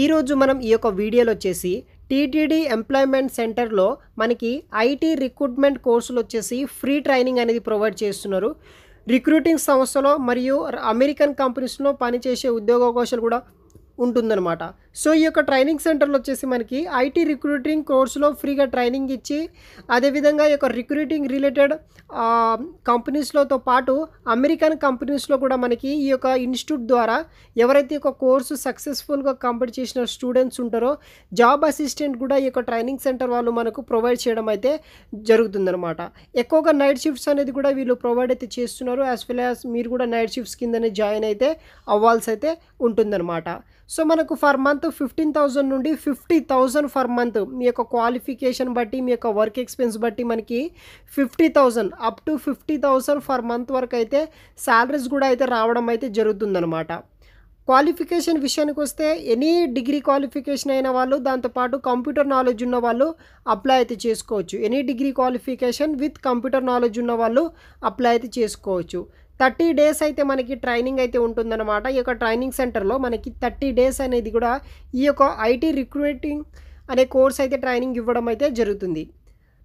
ఈరోజు మనం ఈ యొక్క వీడియోలో వచ్చేసి టీటీడీ ఎంప్లాయ్మెంట్ సెంటర్లో మనకి ఐటీ రిక్రూట్మెంట్ కోర్సులు వచ్చేసి ఫ్రీ ట్రైనింగ్ అనేది ప్రొవైడ్ చేస్తున్నారు రిక్రూటింగ్ సంస్థలో మరియు అమెరికన్ కంపెనీస్లో పనిచేసే ఉద్యోగ అవకాశాలు కూడా ఉంటుందన్నమాట సో ఈ యొక్క ట్రైనింగ్ సెంటర్లో వచ్చేసి మనకి ఐటీ రిక్రూటింగ్ కోర్సులో ఫ్రీగా ట్రైనింగ్ ఇచ్చి అదేవిధంగా ఈ యొక్క రిక్రూటింగ్ రిలేటెడ్ కంపెనీస్లోతో పాటు అమెరికన్ కంపెనీస్లో కూడా మనకి ఈ యొక్క ఇన్స్టిట్యూట్ ద్వారా ఎవరైతే ఒక కోర్సు సక్సెస్ఫుల్గా కంప్లీట్ చేసిన స్టూడెంట్స్ ఉంటారో జాబ్ అసిస్టెంట్ కూడా ఈ యొక్క ట్రైనింగ్ సెంటర్ వాళ్ళు మనకు ప్రొవైడ్ చేయడం అయితే జరుగుతుందనమాట ఎక్కువగా నైట్ షిఫ్ట్స్ అనేది కూడా వీళ్ళు ప్రొవైడ్ అయితే చేస్తున్నారు యాజ్ వెల్ యాజ్ మీరు కూడా నైట్ షిఫ్ట్స్ కిందనే జాయిన్ అయితే అవ్వాల్సి అయితే ఉంటుందన్నమాట సో మనకు for month month fifteen thousand నుండి ఫిఫ్టీ థౌజండ్ ఫర్ మంత్ మీ యొక్క క్వాలిఫికేషన్ బట్టి మీ యొక్క వర్క్ ఎక్స్పెన్స్ బట్టి మనకి fifty thousand up to fifty thousand for month వరకు అయితే శాలరీస్ కూడా అయితే రావడం అయితే జరుగుతుందనమాట క్వాలిఫికేషన్ విషయానికి వస్తే ఎనీ డిగ్రీ క్వాలిఫికేషన్ అయిన వాళ్ళు దాంతోపాటు కంప్యూటర్ నాలెడ్జ్ ఉన్న వాళ్ళు అప్లై అయితే చేసుకోవచ్చు any degree qualification with computer knowledge ఉన్న వాళ్ళు అప్లై అయితే చేసుకోవచ్చు థర్టీ డేస్ అయితే మనకి ట్రైనింగ్ అయితే ఉంటుందన్నమాట ఈ యొక్క ట్రైనింగ్ సెంటర్లో మనకి థర్టీ డేస్ అనేది కూడా ఈ యొక్క ఐటీ రిక్రూటింగ్ అనే కోర్స్ అయితే ట్రైనింగ్ ఇవ్వడం అయితే జరుగుతుంది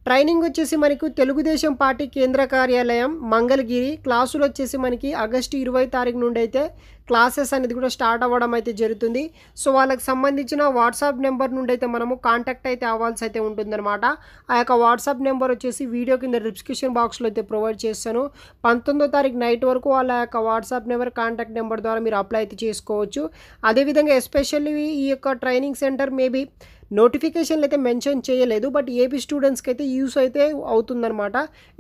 ట్రైనింగ్ వచ్చేసి మనకు తెలుగుదేశం పార్టీ కేంద్ర కార్యాలయం మంగళగిరి క్లాసులు వచ్చేసి మనకి ఆగస్టు ఇరవై తారీఖు నుండి అయితే క్లాసెస్ అనేది కూడా స్టార్ట్ అవ్వడం అయితే జరుగుతుంది సో వాళ్ళకి సంబంధించిన వాట్సాప్ నెంబర్ నుండి అయితే మనము కాంటాక్ట్ అయితే అవ్వాల్సి అయితే ఉంటుందన్నమాట ఆ యొక్క వాట్సాప్ నెంబర్ వచ్చేసి వీడియో కింద డిస్క్రిప్షన్ బాక్స్లో అయితే ప్రొవైడ్ చేస్తాను పంతొమ్మిదో తారీఖు నైట్ వరకు వాళ్ళ యొక్క వాట్సాప్ నెంబర్ కాంటాక్ట్ నెంబర్ ద్వారా మీరు అప్లై అయితే చేసుకోవచ్చు అదేవిధంగా ఎస్పెషల్లీ ఈ యొక్క ట్రైనింగ్ సెంటర్ మేబీ నోటిఫికేషన్లు అయితే మెన్షన్ చేయలేదు బట్ ఏపీ స్టూడెంట్స్కి అయితే యూస్ అయితే అవుతుందన్నమాట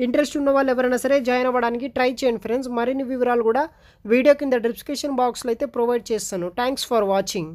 ఇంట్రెస్ట్ ఉన్న వాళ్ళు ఎవరైనా సరే జాయిన్ అవ్వడానికి ట్రై చేయండి ఫ్రెండ్స్ మరిన్ని వివరాలు కూడా వీడియో కింద డిస్క్రిప్షన్ బాక్స్లో అయితే ప్రొవైడ్ చేస్తాను థ్యాంక్స్ ఫర్ వాచింగ్